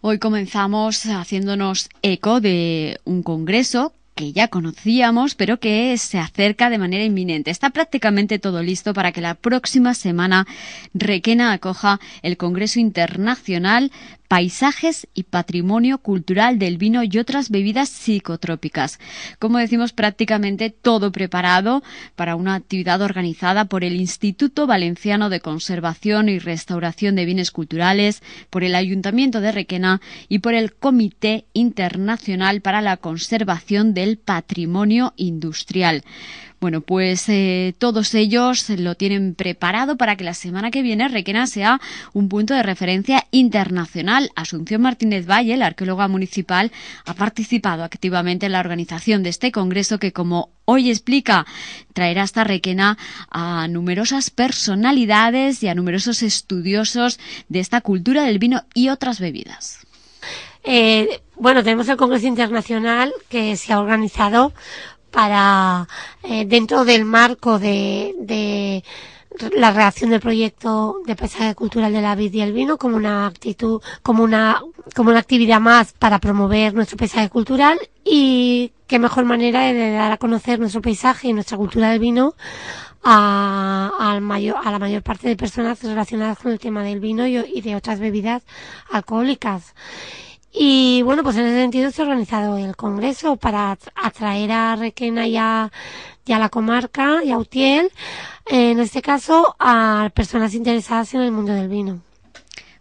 Hoy comenzamos haciéndonos eco de un congreso que ya conocíamos, pero que se acerca de manera inminente. Está prácticamente todo listo para que la próxima semana Requena acoja el Congreso Internacional paisajes y patrimonio cultural del vino y otras bebidas psicotrópicas. Como decimos, prácticamente todo preparado para una actividad organizada por el Instituto Valenciano de Conservación y Restauración de Bienes Culturales, por el Ayuntamiento de Requena y por el Comité Internacional para la Conservación del Patrimonio Industrial. Bueno, pues eh, todos ellos lo tienen preparado para que la semana que viene Requena sea un punto de referencia internacional. Asunción Martínez Valle, la arqueóloga municipal, ha participado activamente en la organización de este congreso que, como hoy explica, traerá esta Requena a numerosas personalidades y a numerosos estudiosos de esta cultura del vino y otras bebidas. Eh, bueno, tenemos el Congreso Internacional que se ha organizado para eh, dentro del marco de, de la reacción del proyecto de paisaje cultural de la vid y el vino como una actitud, como una, como una actividad más para promover nuestro paisaje cultural y qué mejor manera de dar a conocer nuestro paisaje y nuestra cultura del vino a, a, la mayor parte de personas relacionadas con el tema del vino y de otras bebidas alcohólicas. Y bueno, pues en ese sentido se ha organizado el congreso para atraer a Requena y a, la comarca y a Utiel, en este caso a personas interesadas en el mundo del vino.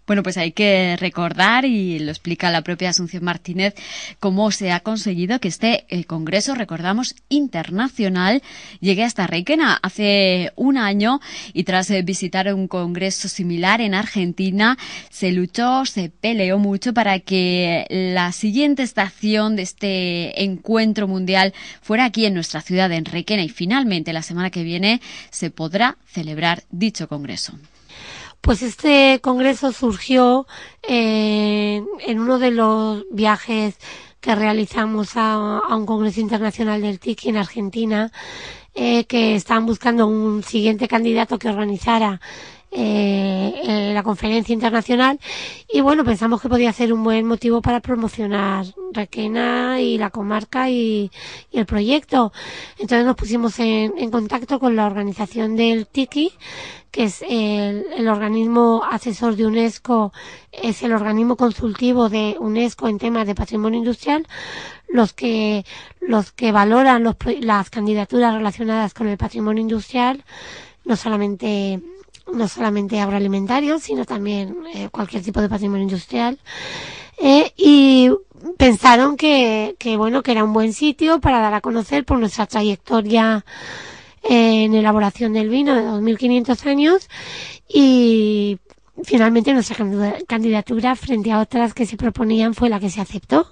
Bueno, pues hay que recordar, y lo explica la propia Asunción Martínez, cómo se ha conseguido que este eh, Congreso, recordamos, internacional, llegue hasta Requena hace un año y tras eh, visitar un Congreso similar en Argentina, se luchó, se peleó mucho para que la siguiente estación de este encuentro mundial fuera aquí en nuestra ciudad, de Requena, y finalmente la semana que viene se podrá celebrar dicho Congreso. Pues este congreso surgió eh, en uno de los viajes que realizamos a, un congreso internacional del TIC en Argentina, eh, que estaban buscando un siguiente candidato que organizara eh, eh, la conferencia internacional y bueno, pensamos que podía ser un buen motivo para promocionar Requena y la comarca y, el proyecto. Entonces nos pusimos en, contacto con la organización del TICI, que es el, organismo asesor de UNESCO, es el organismo consultivo de UNESCO en temas de patrimonio industrial, los que, los que valoran las candidaturas relacionadas con el patrimonio industrial, no solamente no solamente agroalimentario, sino también eh, cualquier tipo de patrimonio industrial. Eh, y pensaron que, que, bueno, que era un buen sitio para dar a conocer por nuestra trayectoria en elaboración del vino de 2.500 años y finalmente nuestra candidatura frente a otras que se proponían fue la que se aceptó,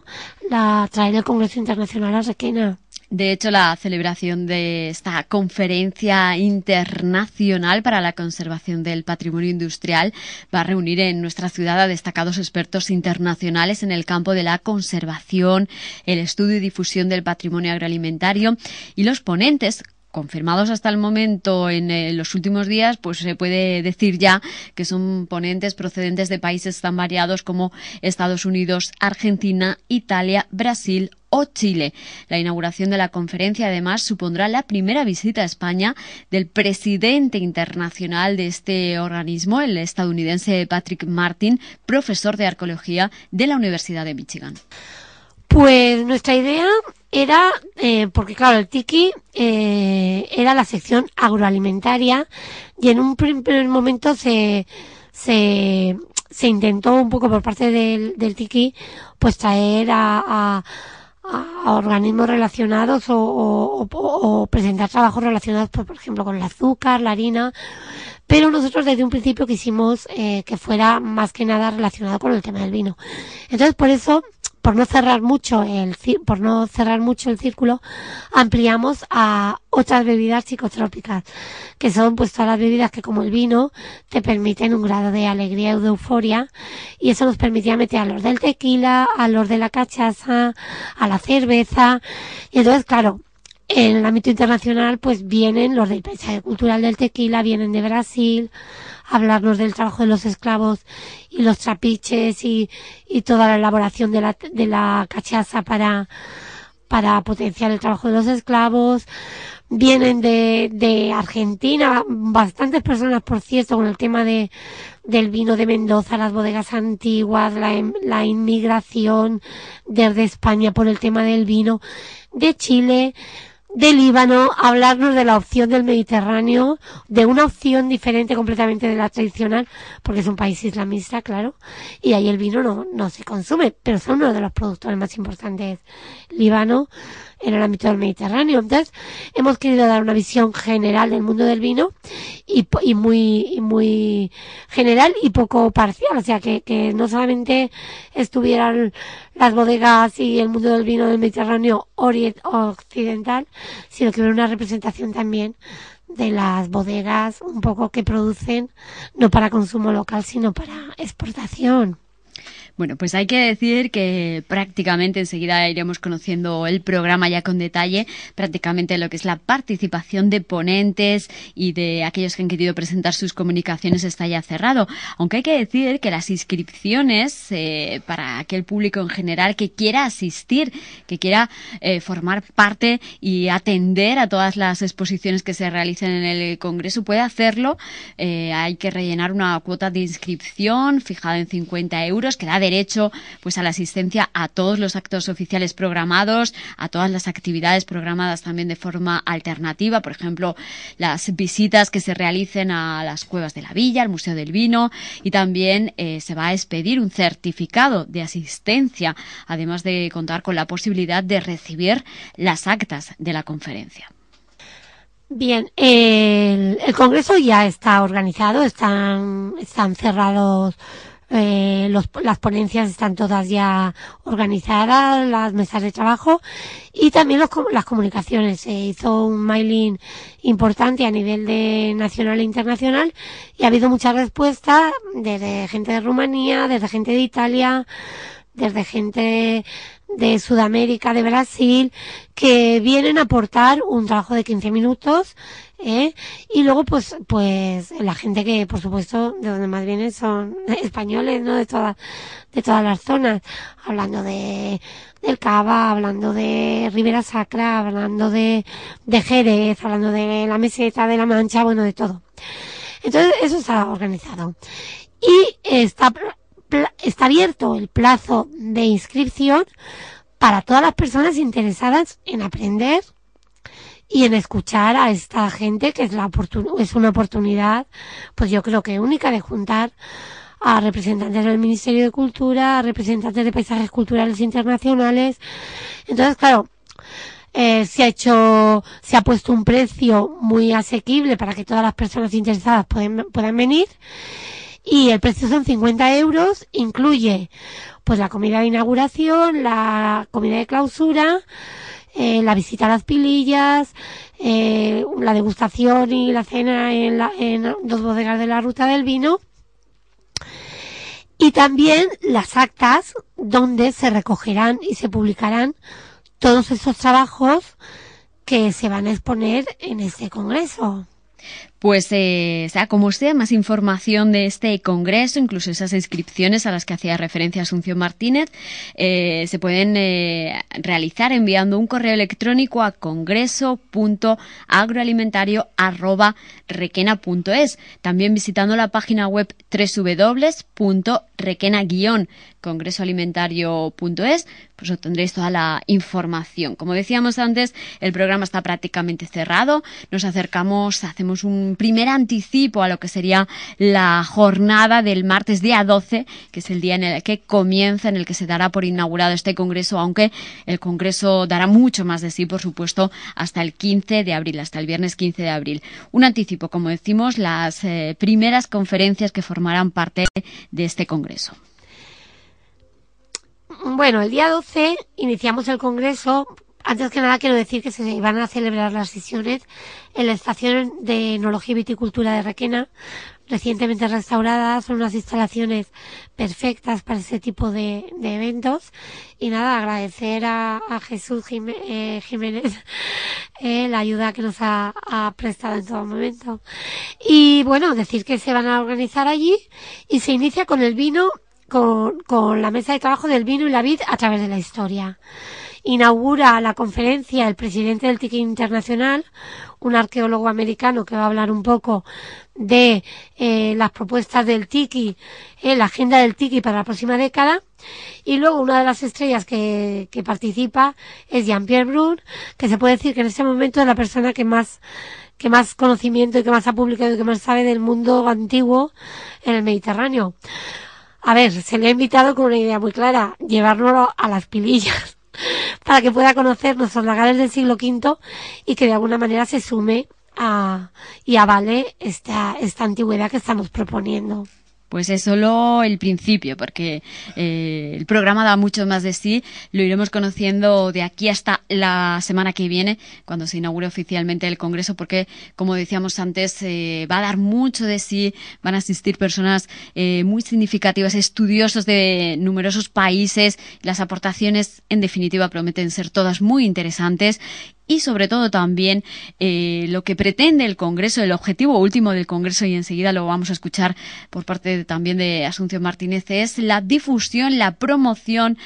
la traer el Congreso Internacional a Requena. De hecho, la celebración de esta conferencia internacional para la conservación del patrimonio industrial va a reunir en nuestra ciudad a destacados expertos internacionales en el campo de la conservación, el estudio y difusión del patrimonio agroalimentario y los ponentes confirmados hasta el momento en eh, los últimos días, pues se puede decir ya que son ponentes procedentes de países tan variados como Estados Unidos, Argentina, Italia, Brasil Chile. La inauguración de la conferencia, además, supondrá la primera visita a España del presidente internacional de este organismo, el estadounidense Patrick Martin, profesor de arqueología de la Universidad de Michigan. Pues nuestra idea era, eh, porque claro, el tiki eh, era la sección agroalimentaria y en un primer momento se, se, intentó un poco por parte del, tiki pues traer a a organismos relacionados o, o, presentar trabajos relacionados, por, pues, por ejemplo, con el azúcar, la harina, pero nosotros desde un principio quisimos eh, que fuera más que nada relacionado con el tema del vino. Entonces, por eso por no cerrar mucho el por no cerrar mucho el círculo, ampliamos a otras bebidas psicotrópicas, que son pues todas las bebidas que como el vino te permiten un grado de alegría o de euforia y eso nos permitía meter a los del tequila, a los de la cachaza, a la cerveza y entonces claro, en el ámbito internacional, pues vienen los del paisaje cultural del tequila, vienen de Brasil, a hablarnos del trabajo de los esclavos y los trapiches y, toda la elaboración de la, de la cachaza para, para potenciar el trabajo de los esclavos. Vienen de, de Argentina, bastantes personas, por cierto, con el tema de, del vino de Mendoza, las bodegas antiguas, la, la inmigración desde España por el tema del vino de Chile. De Líbano, hablarnos de la opción del Mediterráneo, de una opción diferente completamente de la tradicional, porque es un país islamista, claro, y ahí el vino no, no se consume, pero son uno de los productores más importantes. Líbano, en el ámbito del Mediterráneo. Entonces, hemos querido dar una visión general del mundo del vino y, muy, y muy general y poco parcial. O sea, que, que no solamente estuvieran las bodegas y el mundo del vino del Mediterráneo orient occidental, sino que hubiera una representación también de las bodegas un poco que producen, no para consumo local, sino para exportación. Bueno, pues hay que decir que prácticamente enseguida iremos conociendo el programa ya con detalle, prácticamente lo que es la participación de ponentes y de aquellos que han querido presentar sus comunicaciones está ya cerrado. Aunque hay que decir que las inscripciones eh, para aquel público en general que quiera asistir, que quiera eh, formar parte y atender a todas las exposiciones que se realicen en el Congreso puede hacerlo. Eh, hay que rellenar una cuota de inscripción fijada en 50 euros que da derecho pues a la asistencia a todos los actos oficiales programados, a todas las actividades programadas también de forma alternativa, por ejemplo, las visitas que se realicen a las cuevas de la villa, al Museo del Vino y también eh, se va a expedir un certificado de asistencia, además de contar con la posibilidad de recibir las actas de la conferencia. Bien, el, el, Congreso ya está organizado, están, están cerrados eh, los, las ponencias están todas ya organizadas, las mesas de trabajo y también los, las comunicaciones. Se hizo un mailing importante a nivel de nacional e internacional y ha habido mucha respuesta desde gente de Rumanía, desde gente de Italia, desde gente de Sudamérica, de Brasil, que vienen a aportar un trabajo de 15 minutos, ¿eh? y luego pues, pues la gente que por supuesto de donde más viene son españoles, ¿no? De todas, de todas las zonas, hablando de, del Cava, hablando de Ribera Sacra, hablando de, de Jerez, hablando de la meseta, de la Mancha, bueno, de todo. Entonces eso está organizado. Y está está abierto el plazo de inscripción para todas las personas interesadas en aprender y en escuchar a esta gente que es, la es una oportunidad, pues yo creo que única de juntar a representantes del Ministerio de Cultura, a representantes de paisajes culturales internacionales. Entonces, claro, eh, se ha hecho, se ha puesto un precio muy asequible para que todas las personas interesadas puedan venir y el precio son 50 euros, incluye pues la comida de inauguración, la comida de clausura, eh, la visita a las pilillas, eh, la degustación y la cena en, la, en dos bodegas de la ruta del vino y también las actas donde se recogerán y se publicarán todos esos trabajos que se van a exponer en este congreso pues eh, sea como sea, más información de este congreso, incluso esas inscripciones a las que hacía referencia Asunción Martínez, eh, se pueden eh, realizar enviando un correo electrónico a es también visitando la página web www.requena-congresoalimentario.es, pues obtendréis toda la información. Como decíamos antes, el programa está prácticamente cerrado, nos acercamos, hacemos un primer anticipo a lo que sería la jornada del martes día 12, que es el día en el que comienza, en el que se dará por inaugurado este Congreso, aunque el Congreso dará mucho más de sí, por supuesto, hasta el 15 de abril, hasta el viernes 15 de abril. Un anticipo, como decimos, las eh, primeras conferencias que formarán parte de este Congreso. Bueno, el día 12 iniciamos el Congreso antes que nada quiero decir que se van a celebrar las sesiones en la estación de Enología y Viticultura de Requena, recientemente restaurada. son unas instalaciones perfectas para ese tipo de, eventos. Y nada, agradecer a, Jesús eh, Jiménez eh, la ayuda que nos ha, ha, prestado en todo momento. Y bueno, decir que se van a organizar allí y se inicia con el vino, con, con la mesa de trabajo del vino y la vid a través de la historia inaugura la conferencia el presidente del Tiki Internacional, un arqueólogo americano que va a hablar un poco de eh, las propuestas del Tiki, eh, la agenda del Tiki para la próxima década. Y luego una de las estrellas que, participa es Jean-Pierre Brun, que se puede decir que en este momento es la persona que más que más conocimiento y que más ha publicado y que más sabe del mundo antiguo en el Mediterráneo. A ver, se le ha invitado con una idea muy clara, llevárnoslo a las pilillas para que pueda conocer nuestros lagares del siglo V y que de alguna manera se sume a, y avale esta, esta antigüedad que estamos proponiendo pues es solo el principio, porque eh, el programa da mucho más de sí. Lo iremos conociendo de aquí hasta la semana que viene, cuando se inaugure oficialmente el Congreso, porque, como decíamos antes, eh, va a dar mucho de sí. Van a asistir personas eh, muy significativas, estudiosos de numerosos países. Las aportaciones, en definitiva, prometen ser todas muy interesantes y sobre todo también lo que pretende el Congreso, el objetivo último del Congreso y enseguida lo vamos a escuchar por parte de también de Asunción Martínez es la difusión, la promoción,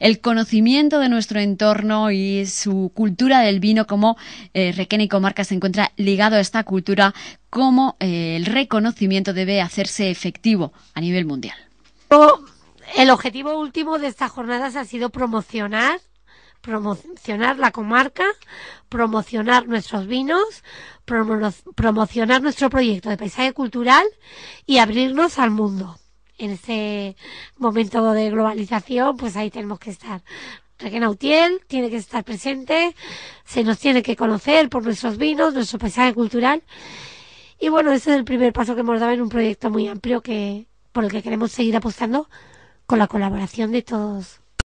el conocimiento de nuestro entorno y su cultura del vino, como eh, Requena y Comarca se encuentra ligado a esta cultura, como eh, el reconocimiento debe hacerse efectivo a nivel mundial. Oh, el objetivo último de estas jornadas ha sido promocionar promocionar la comarca, promocionar nuestros vinos, promocionar nuestro proyecto de paisaje cultural y abrirnos al mundo. En este momento de globalización, pues ahí tenemos que estar. Requena Utiel tiene que estar presente, se nos tiene que conocer por nuestros vinos, nuestro paisaje cultural. Y bueno, ese es el primer paso que hemos dado en un proyecto muy amplio que, por el que queremos seguir apostando con la colaboración de todos